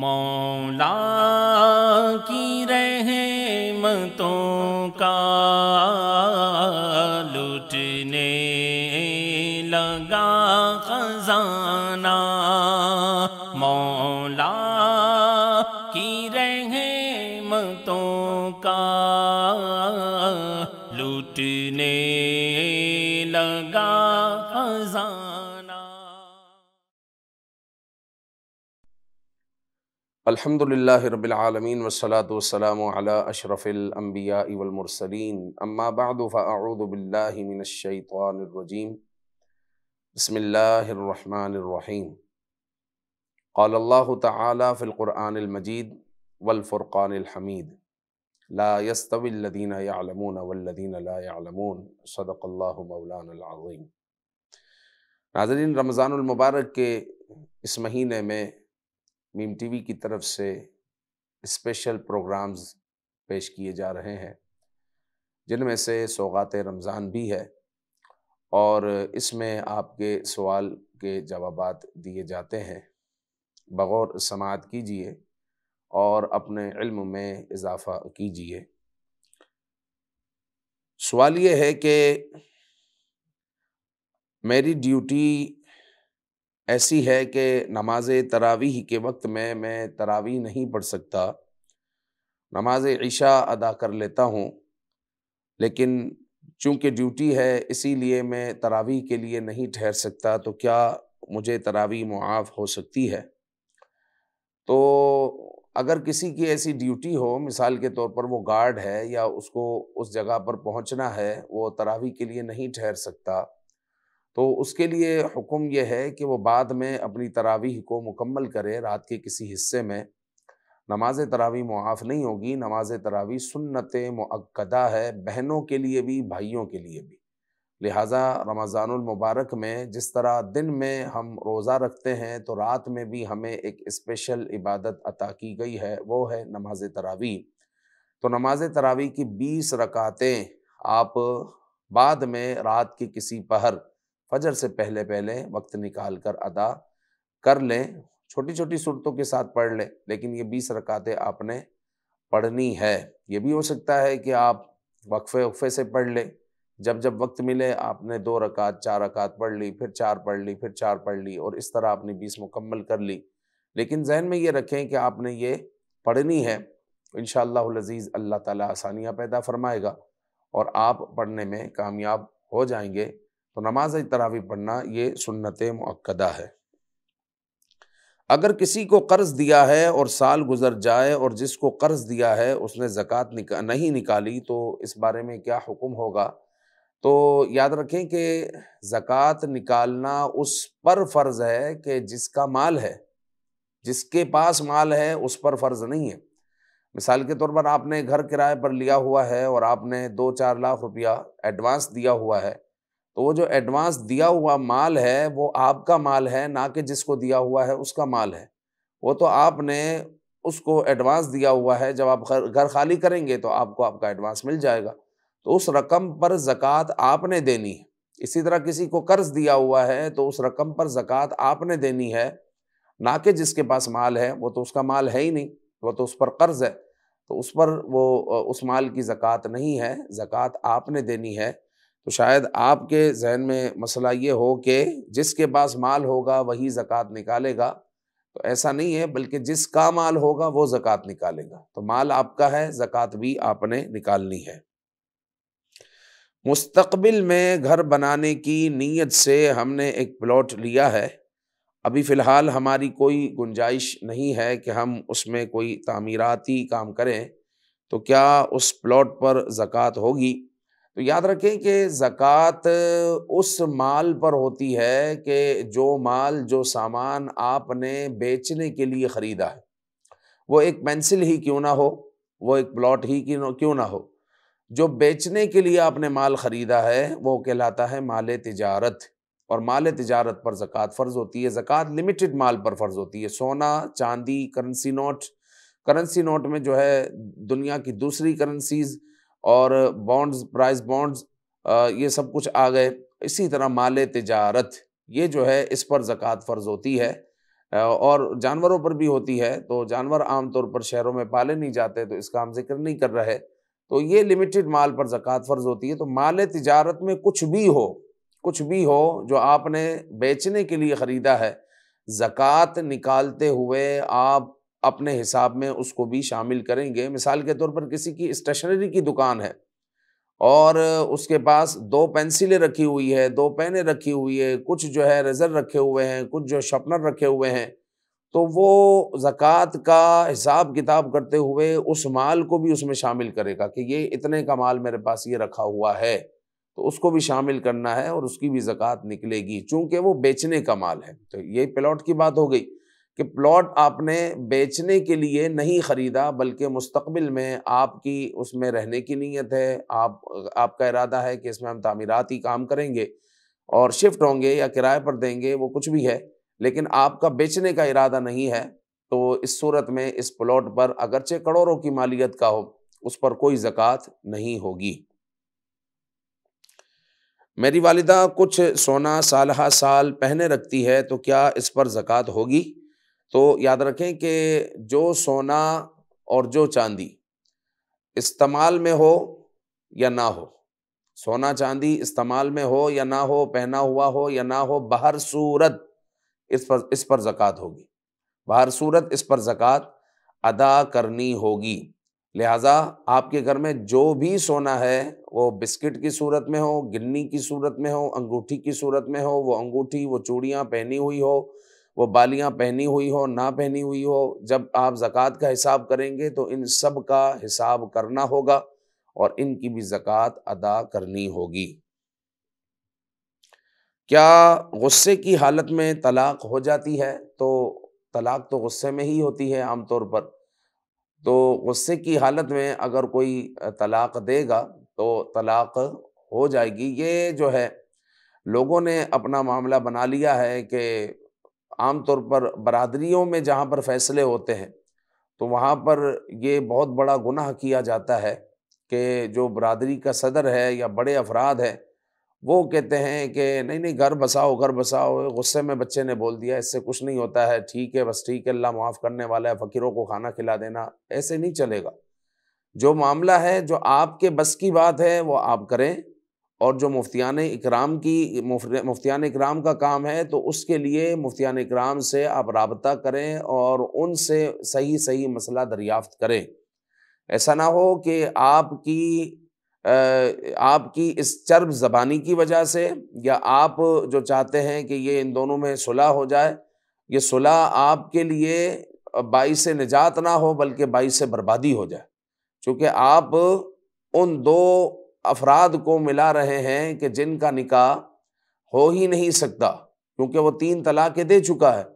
मौला की रहमतों का लुटने लगा खजाना मौला की रहमतों का लुटने लगा अल्हम्दुलिल्लाह रब्बिल आलमीन वस्सलातु वस्सलामु अला अशरफिल अंबिया वल मुरसलीन अम्मा बअद फअऊदु बिल्लाहि मिनश शैतानिर रजीम बिस्मिल्लाहिर रहमानिर रहीम قال الله تعالى في القرآن المجيد والفرقان الحميد لا يستوي الذين يعلمون والذين لا يعلمون صدق الله مولانا العظيم नाजरीन रमज़ान मुबारक के इस महीने में मीम टीवी की तरफ से स्पेशल प्रोग्राम्स पेश किए जा रहे हैं जिनमें से सौगात रमज़ान भी है और इसमें आपके सवाल के जवाब दिए जाते हैं बगौर समात कीजिए और अपने इल्म में इजाफ़ा कीजिए सवाल ये है कि मेरी ड्यूटी ऐसी है कि नमाज तरावीह के वक्त में मैं तरावी नहीं पढ़ सकता नमाज ईशा अदा कर लेता हूँ लेकिन चूँकि ड्यूटी है इसीलिए मैं तरावी के लिए नहीं ठहर सकता तो क्या मुझे तरावी मुआफ़ हो सकती है तो अगर किसी की ऐसी ड्यूटी हो मिसाल के तौर पर वो गार्ड है या उसको उस जगह पर पहुँचना है वो तरावी के लिए नहीं ठहर सकता तो उसके लिए हुक्म यह है कि वो बाद में अपनी तरावीह को मुकम्मल करे रात के किसी हिस्से में नमाज तरावी मुआफ़ नहीं होगी नमाज तरावी सुन्नत मक्दा है बहनों के लिए भी भाइयों के लिए भी लिहाजा रमज़ानमबारक में जिस तरह दिन में हम रोज़ा रखते हैं तो रात में भी हमें एक स्पेशल इबादत अता की गई है वो है नमाज तरावी तो नमाज तरावी की बीस रकातें आप बाद में रात की किसी पहर फजर से पहले पहले वक्त निकाल कर अदा कर लें छोटी छोटी सूरतों के साथ पढ़ लें लेकिन ये बीस रकातें आपने पढ़नी है ये भी हो सकता है कि आप वक्फे वक्फे से पढ़ लें जब जब वक्त मिले आपने दो रकात चार रकात पढ़ ली फिर चार पढ़ ली फिर चार पढ़ ली और इस तरह आपने बीस मुकम्मल कर ली लेकिन जहन में ये रखें कि आपने ये पढ़नी है इन शज़ीज़ अल्लाह ताली आसानियाँ पैदा फरमाएगा और आप पढ़ने में कामयाब हो जाएंगे तो नमाज तरावी पढ़ना ये सुन्नत मक्दा है अगर किसी को कर्ज़ दिया है और साल गुजर जाए और जिसको कर्ज़ दिया है उसने ज़क़़त निका, नहीं निकाली तो इस बारे में क्या हुक्म होगा तो याद रखें कि ज़क़़त निकालना उस पर फ़र्ज़ है कि जिसका माल है जिसके पास माल है उस पर फ़र्ज़ नहीं है मिसाल के तौर पर आपने घर किराए पर लिया हुआ है और आपने दो चार लाख रुपया एडवांस दिया हुआ है तो वो जो एडवांस दिया हुआ माल है वो आपका माल है ना कि जिसको दिया हुआ है उसका माल है वो तो आपने उसको एडवांस दिया हुआ है जब आप घर घर खाली करेंगे तो आपको आपका एडवांस मिल जाएगा तो उस रकम पर ज़क़़त आपने देनी है इसी तरह किसी को कर्ज़ दिया हुआ है तो उस रकम पर ज़क़़त आपने देनी है ना कि जिसके पास माल है वो तो उसका माल है ही नहीं वो तो उस पर कर्ज़ है तो उस पर वो उस माल की ज़क़़त नहीं है ज़क़़त आपने देनी है तो शायद आपके जहन में मसला ये हो कि जिसके पास माल होगा वही ज़क़़त निकालेगा तो ऐसा नहीं है बल्कि जिसका माल होगा वो ज़क़़त निकालेगा तो माल आपका है ज़क़़त भी आपने निकालनी है मुस्तकबिल में घर बनाने की नीयत से हमने एक प्लॉट लिया है अभी फ़िलहाल हमारी कोई गुंजाइश नहीं है कि हम उसमें कोई तामीराती काम करें तो क्या उस प्लॉट पर ज़क़़त होगी तो याद रखें कि ज़क़़त उस माल पर होती है कि जो माल जो सामान आपने बेचने के लिए ख़रीदा है वो एक पेंसिल ही क्यों ना हो वो एक प्लॉट ही क्यों ना हो जो बेचने के लिए आपने माल ख़रीदा है वो कहलाता है माल तजारत और माल तजारत पर ज़क़़त फ़र्ज़ होती है ज़क़़त लिमिटेड माल पर फ़र्ज़ होती है सोना चांदी करेंसी नोट करेंसी नोट में जो है दुनिया की दूसरी करेंसीज़ और बॉन्ड्स प्राइस बॉन्ड्स ये सब कुछ आ गए इसी तरह माल तजारत ये जो है इस पर ज़क़़त फ़र्ज़ होती है और जानवरों पर भी होती है तो जानवर आमतौर पर शहरों में पाले नहीं जाते तो इसका हम जिक्र नहीं कर रहे तो ये लिमिटेड माल पर ज़क़़त फ़र्ज़ होती है तो माल तजारत में कुछ भी हो कुछ भी हो जो आपने बेचने के लिए ख़रीदा है ज़क़़त निकालते हुए आप अपने हिसाब में उसको भी शामिल करेंगे मिसाल के तौर पर किसी की स्टेशनरी की दुकान है और उसके पास दो पेंसिलें रखी हुई है दो पेनें रखी हुई है कुछ जो है रेज़र रखे हुए हैं कुछ जो शपनर रखे हुए हैं तो वो ज़क़़त का हिसाब किताब करते हुए उस माल को भी उसमें शामिल करेगा कि ये इतने का माल मेरे पास ये रखा हुआ है तो उसको भी शामिल करना है और उसकी भी ज़क़़त निकलेगी चूँकि वो बेचने का माल है तो ये प्लॉट की बात हो गई कि प्लॉट आपने बेचने के लिए नहीं ख़रीदा बल्कि मुस्तबिल में आपकी उसमें रहने की नीयत है आप आपका इरादा है कि इसमें हम तमीराती काम करेंगे और शिफ्ट होंगे या किराए पर देंगे वो कुछ भी है लेकिन आपका बेचने का इरादा नहीं है तो इस सूरत में इस प्लॉट पर अगरचे करोड़ों की मालियत का हो उस पर कोई ज़क़़त नहीं होगी मेरी वालिदा कुछ सोना साल साल पहने रखती है तो क्या इस पर ज़क़़त होगी तो याद रखें कि जो सोना और जो चांदी इस्तेमाल में हो या ना हो सोना चांदी इस्तेमाल में हो या ना हो पहना हुआ हो या ना हो बाहर सूरत इस पर इस पर ज़क़़त होगी बाहर सूरत इस पर ज़क़़त अदा करनी होगी लिहाजा आपके घर में जो भी सोना है वो बिस्किट की सूरत में हो गिन्नी की सूरत में हो अंगूठी की सूरत में हो वो अंगूठी वो चूड़ियाँ पहनी हुई हो वो बालियाँ पहनी हुई हो ना पहनी हुई हो जब आप ज़क़़त का हिसाब करेंगे तो इन सब का हिसाब करना होगा और इनकी भी ज़क़़त अदा करनी होगी क्या गुस्से की हालत में तलाक हो जाती है तो तलाक तो गुस्से में ही होती है आमतौर पर तो गुस्से की हालत में अगर कोई तलाक देगा तो तलाक हो जाएगी ये जो है लोगों ने अपना मामला बना लिया है कि आम तौर पर बरदरीों में जहाँ पर फैसले होते हैं तो वहाँ पर ये बहुत बड़ा गुनाह किया जाता है कि जो बरदरी का सदर है या बड़े अफराद हैं वो कहते हैं कि नहीं नहीं घर बसाओ घर बसाओ गुस्से में बच्चे ने बोल दिया इससे कुछ नहीं होता है ठीक है बस ठीक है अल्लाह माफ़ करने वाला है फ़कीरों को खाना खिला देना ऐसे नहीं चलेगा जो मामला है जो आपके बस की बात है वो आप करें और जो मुफ्तियान इकराम की मुफ्तियान इकराम का काम है तो उसके लिए मुफ्तियान इकराम से आप रबता करें और उनसे सही सही मसला दरियाफ्त करें ऐसा ना हो कि आपकी आपकी इस चर्ब ज़बानी की वजह से या आप जो चाहते हैं कि ये इन दोनों में सुलह हो जाए ये सुलह आपके लिए बाईस निजात ना हो बल्कि बाईस बर्बादी हो जाए क्योंकि आप उन दो अफराद को मिला रहे हैं कि जिनका निकाह हो ही नहीं सकता क्योंकि वो तीन तलाक़ें दे चुका है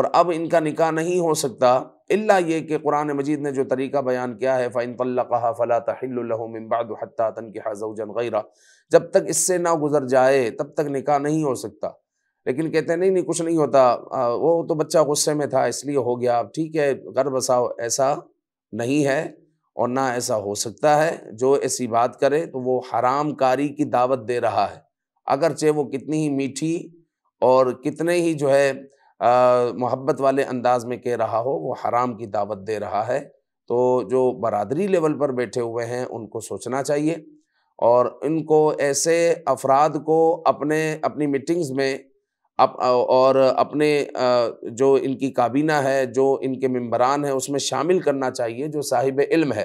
और अब इनका निकाह नहीं हो सकता इल्ला ये कि कुरान मजीद ने जो तरीका बयान किया है फ़ाइन तल्ला फ़ला तहिल्लमिबादत्तातन के हाजन गैरा जब तक इससे ना गुजर जाए तब तक निकाह नहीं हो सकता लेकिन कहते हैं नहीं नहीं कुछ नहीं होता वो तो बच्चा गुस्से में था इसलिए हो गया अब ठीक है घर बसाओ ऐसा नहीं है और ना ऐसा हो सकता है जो ऐसी बात करे तो वो हरामकारी की दावत दे रहा है अगरचे वो कितनी ही मीठी और कितने ही जो है मोहब्बत वाले अंदाज में कह रहा हो वो हराम की दावत दे रहा है तो जो बरदरी लेवल पर बैठे हुए हैं उनको सोचना चाहिए और इनको ऐसे अफराद को अपने अपनी मीटिंग्स में अप और अपने जो इनकी काबीना है जो इनके मम्बरान हैं उसमें शामिल करना चाहिए जो साहिब इल्म है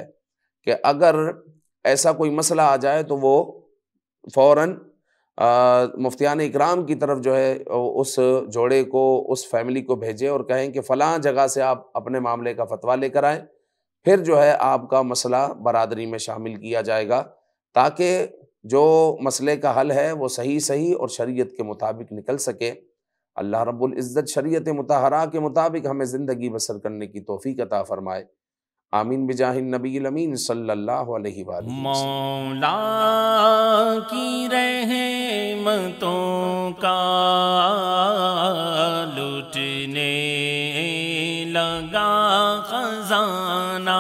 कि अगर ऐसा कोई मसला आ जाए तो वो फ़ौर मुफ्तियान इकराम की तरफ जो है उस जोड़े को उस फैमिली को भेजें और कहें कि फ़लाँ जगह से आप अपने मामले का फतवा लेकर आएँ फिर जो है आपका मसला बरदरी में शामिल किया जाएगा ताकि जो मसले का हल है वो सही सही और शरीयत के मुताबिक निकल सके अल्लाह रब्बुल इज़्ज़त शरीयत के मुताबिक हमें ज़िंदगी बसर करने की तोफ़ी अता फ़रमाए आमीन बिजाहिन नबी अमीन सल्लल्लाहु अलैहि वसल्लम मौला की रहमतों का लुटने लगा खजाना